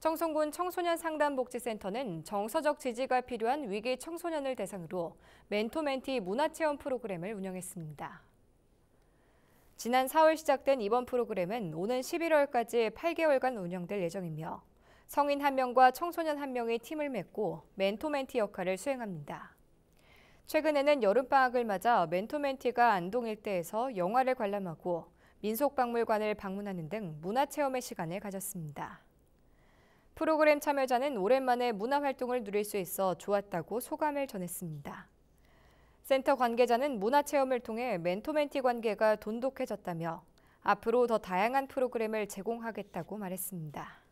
청송군 청소년 상담복지센터는 정서적 지지가 필요한 위기 청소년을 대상으로 멘토멘티 문화체험 프로그램을 운영했습니다. 지난 4월 시작된 이번 프로그램은 오는 11월까지 8개월간 운영될 예정이며 성인 1명과 청소년 1명이 팀을 맺고 멘토멘티 역할을 수행합니다. 최근에는 여름방학을 맞아 멘토멘티가 안동 일대에서 영화를 관람하고 민속박물관을 방문하는 등 문화체험의 시간을 가졌습니다. 프로그램 참여자는 오랜만에 문화활동을 누릴 수 있어 좋았다고 소감을 전했습니다. 센터 관계자는 문화체험을 통해 멘토멘티 관계가 돈독해졌다며 앞으로 더 다양한 프로그램을 제공하겠다고 말했습니다.